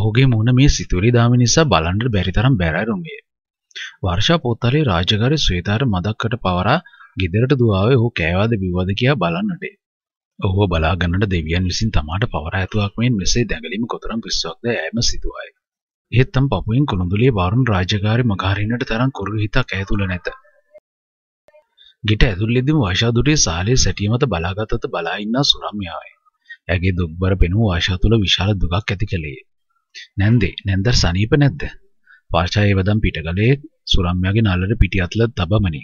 ඔහුගේ මුණ මේ සිතුවිලි දාම නිසා බලන්න බැරි තරම් බැරෑරුමිය. වර්ෂා පොත්තලේ රාජකාරි ශ්‍රීතාර මදක්කට පවරා ගෙදරට දුවාවේ ඔහු කෑවාද බිව්වද කියා බලන්නට. ඔහුව බලාගන්නට දෙවියන් විසින් තමාට පවර ඇතුවක් මෙන් මෙසේ දැඟලීම කොතරම් පිස්සුවක්ද ඈම සිතුවයි. එහෙත් තම පපුවෙන් කුළුඳුලියේ වරුන් රාජකාරි මගහරින්නට තරම් කුරුළු හිතක් ඇතුළ නැත. ගෙට ඇතුළෙදිම වශාදුටේ සාලේ සැටිය මත බලාගතත බලා ඉන්නා සුරම්යායි. ඇගේ දුක්බර පෙනූ ආශා තුළ විශාල දුකක් ඇති කළේ. නැන්දේ නැන්දර් සනීප නැද්ද? වර්ෂායේ වදන් පිටකලේ සුරම්යාගේ නළල පිටි අතල තබමනි.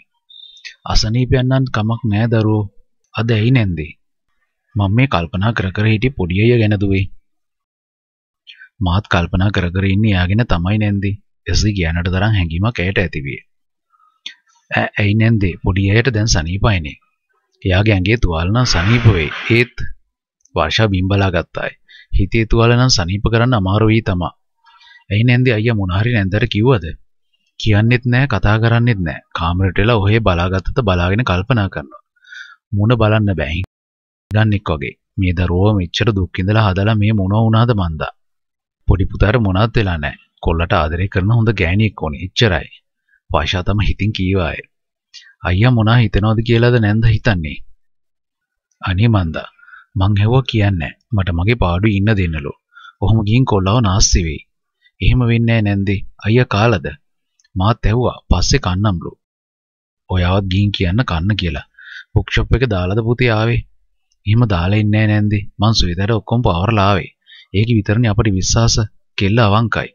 අසනීපයන් නම් කමක් නෑ දරුවෝ. අද ඇයි නැන්දේ? මම මේ කල්පනා කර කර හිටි පොඩි අයියා ගැන දුවේ. මාත් කල්පනා කර කර ඉන්නේ එයාගෙන තමයි නැන්දේ. එසේ කියනට තරම් හැඟීමක් ඇයට ඇතිවිය. ඇයි නැන්දේ පොඩි අයට දැන් සනීපයිනේ. එයාගේ ඇඟේ තුවාල නම් සනීප වෙයි. ඒත් වර්ෂා බිම්බලා ගත්තාය. හිතේ තුවාල නම් සනීප කරන්න අමාරු වී තමා. එයි නැන්දි අයියා මොන හරි නැන්දර කිව්වද? කියන්නෙත් නෑ කතා කරන්නෙත් නෑ. කාමරට වෙලා ඔහේ බලාගත්තත බලාගෙන කල්පනා කරනවා. මුණ බලන්න බෑ. ගන්නෙක් වගේ. මේ දරුවා මෙච්චර දුක් ඉඳලා හදලා මේ මොන වුණාද මන්දා. පොඩි පුතාට මොනවත් වෙලා නෑ. කොල්ලට ආදරය කරන හොඳ ගෑණියෙක් ඕනේ. එච්චරයි. වර්ෂා තම හිතින් කීවාය. අයියා මොනා හිතනවද කියලාද නැන්ද හිතන්නේ? අනේ මන්දා මං හැවුවා කියන්නේ මට මගේ පාඩුවේ ඉන්න දෙන්නලු. ඔහොම ගින් කොල්ලව නාස්ති වෙයි. එහෙම වෙන්නේ නැන්දි. අයියා කාලද? මාත් ඇහුවා පස්සේ කන්නම්ලු. ඔයාවත් ගින් කියන්න කන්න කියලා. බුක් ෂොප් එක දාලාද පුතේ ආවේ? එහෙම දාලා ඉන්නේ නැන්දි. මං සුවිතර ඔක්කොම පවර්ලා ආවේ. ඒක විතරනේ අපිට විශ්වාස කෙල්ල අවංකයි.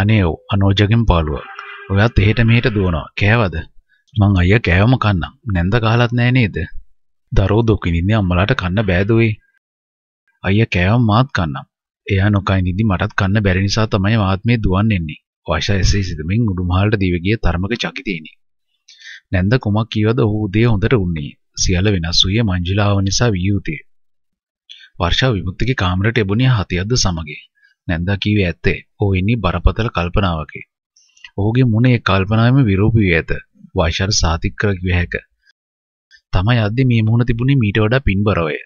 අනේ ඔව් අනෝජගෙන් පාළුව. ඔයත් එහෙට මෙහෙට දුවනවා. කෑවද? මං අයියා කෑවම කන්නම්. නැන්ද කාලත් නෑ නේද? දරෝ දුක් විඳින්නේ අම්මලාට කන්න බෑදෝයි. අයියා කෑවම මාත් කන්නම්. එයා නොකයි නිදි මටත් කන්න බැරි නිසා තමයි මාත් මේ දුවන් එන්නේ. වයිෂා එසේ සිතමින් උඩුමහලට දිව ගිය තරමක චකිතේනි. නැන්ද කුමක් කීවද ඔහු උදේ හොඳට උන්නේ. සියල්ල වෙනස් වූයේ මංජුලාව නිසා විය යුතුය. වර්ෂා විමුක්තිගේ කාමරයට එබුණේ හතියද්ද සමග. නැන්දා කීවේ ඇත්තේ. ඔහු ඉන්නේ බරපතල කල්පනාවකේ. ඔහුගේ මුණ ඒ කල්පනාවෙම විරූපී වී ඇත. වයිෂාට සාතික්කර කිව හැකිය. තම යද්දි මේ මුහුණ තිබුණේ මීට වඩා පින්බරවය.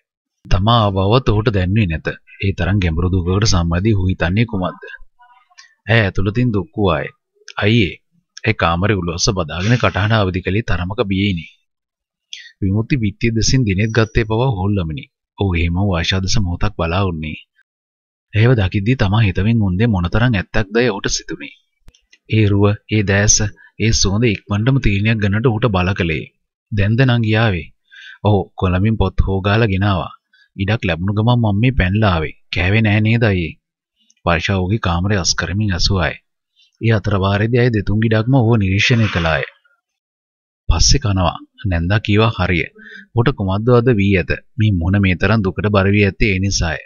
තමා අවවත් ඔහුට දැනුනේ නැත. ඒ තරම් ගැඹුරු දුකකට සම්බන්ධී හු හිතන්නේ කුමක්ද? ඇය ඇතුළතින් දුක් වූ අයියේ ඒ කාමරේ උලොස්ස බදාගෙන කටහඬ අවදි කළේ තරමක බියෙයිනි. විමුක්ති විත්‍ය දෙසින් දිනෙත් ගත්තේ පවා හොල්ලමිනි. ඔහු එහෙම වාශාදස මොහොතක් බලා උන්නේ. එහෙව දකිද්දී තමා හිතමින් මුන්දේ මොනතරම් ඇත්තක්දයි ඔහුට සිතුනේ. ඒ රුව, ඒ දැස, ඒ සුවඳ ඉක්මනටම තීරණයක් ගන්නට ඔහුට බල කළේ. දැන්ද නං ගියාවේ. ඔව් කොළඹින් පොත් හොගාලා ගෙනාවා. ඉඩක් ලැබුණු ගමන් මම මේ පැනලා ආවේ. කෑවේ නෑ නේද අයියේ. වර්ෂා ඔහුගේ කාමරය අස් කරමින් ඇසුවාය. ඒ අතර වාරයේදී අය දෙතුන් ගිඩක්ම ඔහුව නිරීක්ෂණය කළාය. පස්සේ කනවා නැන්දා කීවා හරිය. ඔට කුමද්දවද වී ඇත. මේ මොන මේ තරම් දුකට බර වී ඇත්තේ ඒ නිසාය.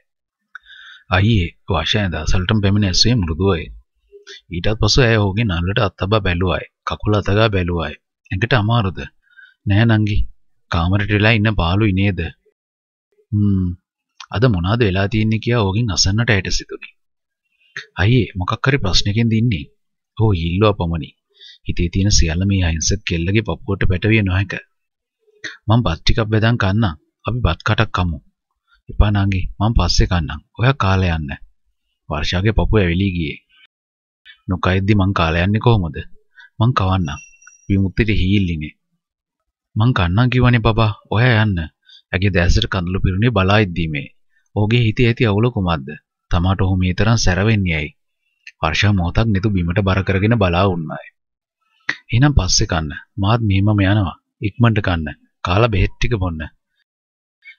අයියේ වාෂාය දසල්ටම පැමිණ ඇසේ මෘදුවය. ඊටත් පසු ඇය ඔහුගේ නළලට අත්තබා බැලුවායි. කකුල අතගා බැලුවායි. ඇඟට අමාරුද? නෑ නංගි. කාමරට වෙලා ඉන්න පාළුයි නේද? හ්ම්. අද මොනවද වෙලා තියෙන්නේ කියලා ඕගෙන් අසන්නට ඇයට සිතුනි. අයියේ මොකක් හරි ප්‍රශ්නකින්ද ඉන්නේ? ඔහු හිල්ලුව පමණි. හිතේ තියෙන සියල්ල මේ අහිංසක කෙල්ලගේ පපුවට පැටවිය නොහැක. මම බත් ටිකක් බෙදන් කන්නම්. අපි බත් කටක් කමු. එපා නංගි මම පස්සේ කන්නම්. ඔයා කාලා යන්න. වර්ෂාගේ පපුව ඇවිලී ගියේ. නොකයිද්දි මං කාලා යන්නේ කොහොමද? මං කවන්නම්. විමුක්තිට හීල්ලිනේ. මං කන්නම් කිවනේ පපා ඔයා යන්න. ඇගේ දැසට කඳුළු පිරුණේ බලා ඉද්දීමේ. ඔහුගේ හිතේ ඇති අවුල කුමක්ද? තමාට ඔහු මේ තරම් සැරවෙන්නේ ඇයි? වර්ෂා මොහොතක් නිතු බිමට බර කරගෙන බලා වුණාය. එහෙනම් පස්සේ කන්න. මාත් මෙහෙමම යනවා. ඉක්මනට කන්න. කාලා බෙහෙත් ටික බොන්න.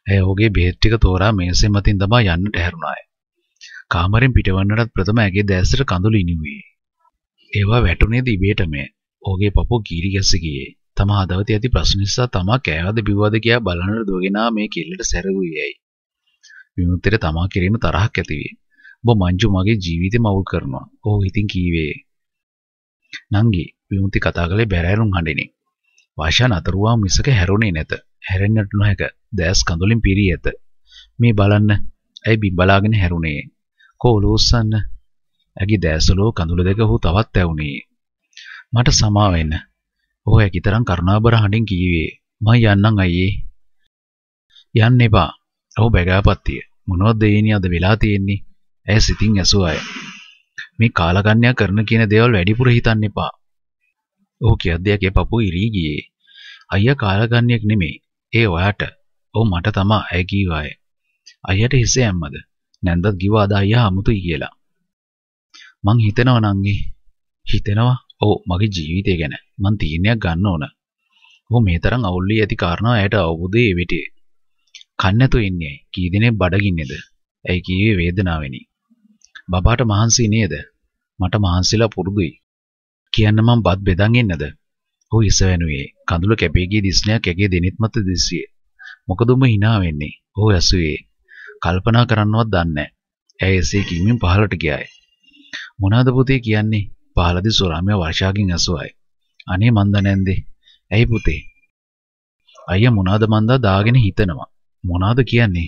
ඇය ඔහුගේ බෙහෙත් ටික තෝරා මේසෙ මතින් දමා යන්නට හැරුණාය. කාමරෙන් පිටවන්නටත් ප්‍රථම ඇගේ දැසට කඳුළු ඉනිවුවේ. ඒවා වැටුණේද ඉබේටම. ඔහුගේ පපුව කීරි ගැස ගියේ. තම හදවතේ ඇති ප්‍රශ්න නිසා තමා කෑවද බිව්වද කියා බලන්නට දුවගෙනා මේ කෙල්ලට සැරගුවේ යයි. විමුක්තියට තමා කිරීම තරහක් ඇති විය. ඔබ මංජු මගේ ජීවිතේ මවුල් කරනවා. ඔහු ඉතින් කීවේ. නංගි විමුක්ති කතා කළේ බැරෑරුම් හඬිනේ. වාෂා නතරුවා මිසක හැරුණේ නැත. හැරෙන්නට නොහැක. දැස් කඳුලින් පිරී ඇත. මේ බලන්න. ඇයි බිම්බලාගෙන හැරුණේ? කොහොලු උස්සන්න. ඇගේ දැස්වල කඳුළු දෙක ඔහු තවත් ඇවුනේ. මට සමා වෙන්න. ඔහු ඇකිතරම් කරුණාබර හඬින් කීවේ මම යන්නම් අයියේ යන්න එපා ඔහු බැගෑපත්තිය මොනවද දෙයිනි අද වෙලා තියෙන්නේ ඇය සිතින් ඇසුව අය මේ කාලගන්‍යයා කරන කියන දේවල් වැඩිපුර හිතන්න එපා ඔහු කියද්දී ඇගේ පපුව ඉරී ගියේ අයියා කාලගන්‍යයක් නෙමෙයි ඒ ඔයාට ඔහු මට තමා ඇය කීවාය අයියට හිසේ ඇම්මද නැන්දත් ගිවා අද අයියා අමුතුයි කියලා මං හිතනවා නංගි හිතෙනවා ඔව් මගේ ජීවිතය ගැන මං තීරණයක් ගන්න ඕන. ඔහු මේ තරම් අවුල් වී ඇති කාරණා ඇයට අවබෝධය ඒ විටේ. කන් නැතු ඉන්නේ කී දිනේ බඩගින්නේද? ඇයි කීවේ වේදනාවෙනි. බබාට මහන්සි නේද? මට මහන්සිලා පුරුදුයි. කියන්න මං බත් බෙදන් එන්නද? ඔහු ඉසවැනුවේ කඳුල කැපී ගිය දිස්නයක් ඇගේ දෙනෙත් මත දිස්සියේ. මොකද උඹ hina වෙන්නේ? ඔහු ඇසුවේ. කල්පනා කරන්නවත් දන්නේ නැහැ. ඇය එසේ කීමෙන් පහළට ගියාය. මොනවාද පුතේ කියන්නේ? පහලදි සොරාමියා වර්ෂාගෙන් ඇසුවයි. අනේ මන්ද නැන්දේ. ඇයි පුතේ? අයියා මොනාද මන්දා දාගෙන හිතනවා. මොනාද කියන්නේ?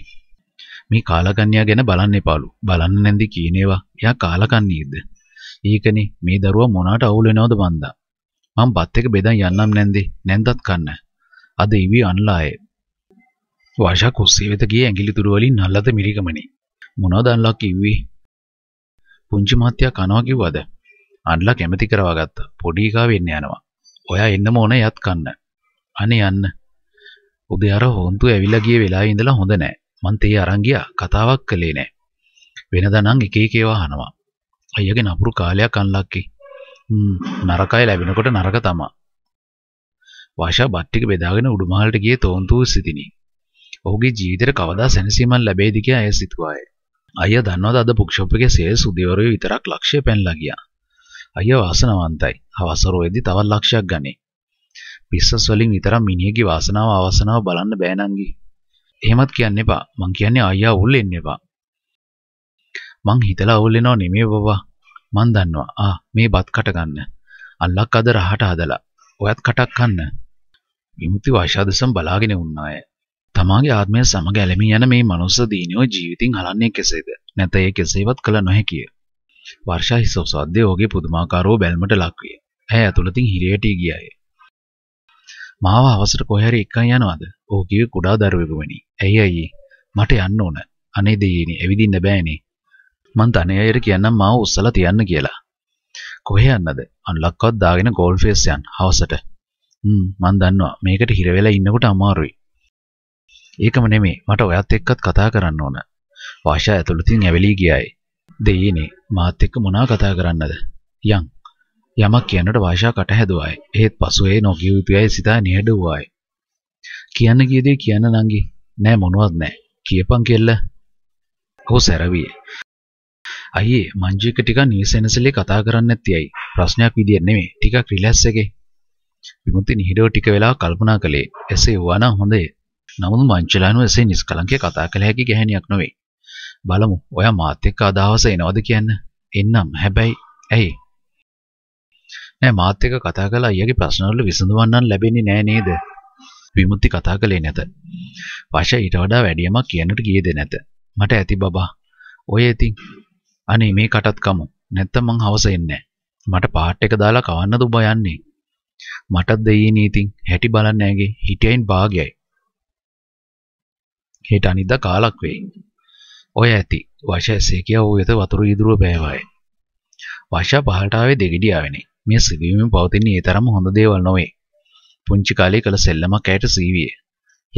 මේ කාලකන්‍යා ගැන බලන්න එපාලු. බලන්න නැන්දි කියනේවා. එයා කාලකන්ණියෙක්ද? ඊකනේ මේ දරුවා මොනාට අවුල් වෙනවද මන්දා? මං බත් එක බෙදන් යන්නම් නැන්දේ. නැන්දත් කන්න. අද ඉවි අන්ලායේ. වර්ෂා කුස්සිය වෙත ගිය ඇඟිලි තුරු වලින් නල්ලත මිරිකමනේ. මොනවද අන්ලා කිව්වේ? පුංචි මාත්‍යා කනවා කිව්වද? අන්ලා කැමති කරවාගත්තා. පොඩි එකා වෙන්න යනවා. ඔයා එන්නම ඕන යත් කන්න. අනේ යන්න. උදේ අර හොන්තු ඇවිල්ලා ගිය වෙලාවේ ඉඳලා හොඳ නෑ. මං තේ අරන් ගියා. කතාවක් කළේ නෑ. වෙනදා නම් එක එක ඒවා අහනවා. අයියාගේ නපුරු කාලයක් අන්ලක්කි. හ්ම් නරකය ලැබෙනකොට නරක තමා. වාෂා බත් ටික බෙදාගෙන උඩුමහලට ගියේ තෝන්තු සිතිනි. ඔහුගේ ජීවිතේට කවදා සැනසීමක් ලැබෙයිද කියලා ඇය සිතුවාය. අයියා දන්නවද අද බුක් ෂොප් එකේ සේල්ස් උදේවරුේ විතරක් ලක්ෂය පැනලා ගියා. අයිය වාසනාවන්තයි. අවසරෝයේදී තවත් ලක්ෂයක් ගනේ. පිස්සස් වලින් විතරක් මිනිහගේ වාසනාව අවසනාව බලන්න බෑ නංගි. එහෙමත් කියන්න එපා. මං කියන්නේ අයියා උල් එන්න එපා. මං හිතලා උල් එනව නෙමෙයි බබා. මං දන්නවා. ආ මේ බත් කට ගන්න. අල්ලක් අද රහට හදලා. ඔයත් කටක් කන්න. විමුති වාශාදසම් බලාගෙන වුණාය. තමාගේ ආත්මය සමග ඇලෙමින් යන මේ මනුස්ස දීනෝ ජීවිතින් හලන්නේ කෙසේද? නැත ඒ කෙසේවත් කළ නොහැකිය. වර්ෂා හිස උස අධ්‍යය ඔහුගේ පුදුමාකාරව බැල්මට ලක්විය. ඇය ඇතුළතින් හිරියට ගියාය. මාව අවසර කොහරි එක්කන් යනවද? ඔහු කිව්වේ කුඩා දරුවෙකු වැනි. ඇයි අයියේ මට යන්න ඕන. අනේ දෙයියනේ ඇවිදින්න බෑනේ. මං තනේ අයට කියන්නම් මාව උස්සලා තියන්න කියලා. කොහේ යන්නද? අන්ලක්වත් දාගෙන ගෝල් ෆේස් යන්න හවසට. හ්ම් මං දන්නවා මේකට හිර වෙලා ඉන්නකොට අමාරුයි. ඒකම නෙමෙයි මට ඔයත් එක්කත් කතා කරන්න ඕන. වාෂා ඇතුළතින් ඇවිලී ගියායි. දෙයිනේ මාත් එක්ක මොනා කතා කරන්නද? යන්. යමක් කියන්නට වාෂා කට හැදුවායි. එහෙත් පසුවේ නොකිය යුතුයයි සිතා නිහඬුවායි. කියන්න ගිය දේ කියන්න නංගි. නෑ මොනවත් නෑ. කියපන් කෙල්ල. ඔහු සැරවියේ. අයියේ මංජික ටිකක් නිවිසෙනසලේ කතා කරන්න ඇත්තියයි. ප්‍රශ්නයක් විදියට නෙමෙයි. ටිකක් රිලැක්ස් එකේ. විමුක්ති නිහිඩව ටික වෙලා කල්පනා කළේ. එසේ වුණා නම් හොඳේ. නමුත් මංජලානුව එසේ නිස්කලංකව කතා කළ හැකි ගැහණියක් නොවේ. බලමු ඔයා මාත් එක්ක අදහස එනවද කියන්න. එන්නම්. හැබැයි ඇයි? නෑ මාත් එක්ක කතා කරලා අයියාගේ ප්‍රශ්නවල විසඳුමක් නම් ලැබෙන්නේ නෑ නේද? විමුක්ති කතා කළේ නැත. වාෂා ඊට වඩා වැඩි යමක් කියන්නට ගියේද නැත. මට ඇති බබා. ඔය ඉතින් අනේ මේ කටත් කමු. නැත්තම් මං හවස එන්නේ මට පාට් එක දාලා කවන්නද ඔබ යන්නේ? මටත් දෙයිනේ ඉතින් හැටි බලන්න ඇගේ හිටියයින් භාගයයි. හෙට අනිද්දා කාලක් වෙයි. ඔය ඇති වශ ඇසේ කියා වූ වෙත වතුර ඉදුරුව පෑවාය. වශා පහළට ආවේ දෙගිඩියාවෙනි. මේ සිදුවීම පවතින්නේ ඒ තරම් හොඳ දේවල් නොවේ. පුංචි කාලේ කළ සෙල්ලමක් ඇයට සීවිය.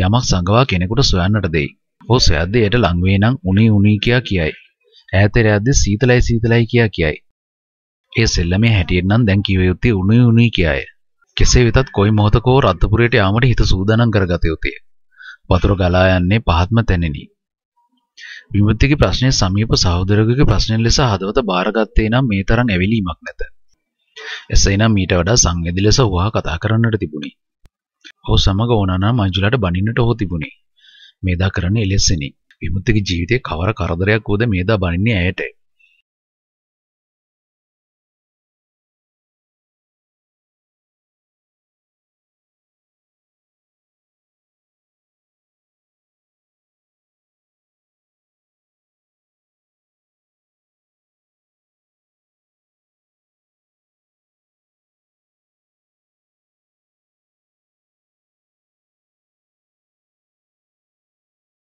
යමක් සංගවා කෙනෙකුට සොයන්නට දෙයි. හෝ සොයද්දී එයට ලං වේ නම් උණී උණී කියා කියයි. ඈතට යද්දී සීතලයි සීතලයි කියා කියයි. ඒ සෙල්ලමේ හැටියෙන් නම් දැන් කිව යුත්තේ උණී උණී කියාය. කෙසේ වෙතත් කොයි මොහොතකෝ රත්තරපුරයට යාමට හිත සූදානම් කරගත යුතුය. වතුර ගලා යන්නේ පහත්ම තැනිනි. විමුක්තිගේ ප්‍රශ්නය සමීප සහෝදරකගේ ප්‍රශ්නය ලෙස හදවත බාරගත්තේ නම් මේ තරම් ඇවිලීමක් නැත. එසේනම් මීට වඩා සංවේදී ලෙස වහා කතා කරන්නට තිබුණි. ඔහු සමග ඕනනා මංජුලට බනින්නට ඔහු තිබුණි. මේදා කරන්නේ එලෙස්සෙනි. විමුක්තිගේ ජීවිතේ කවර කරදරයක් වුවද මේදා බනින්නේ ඇයට.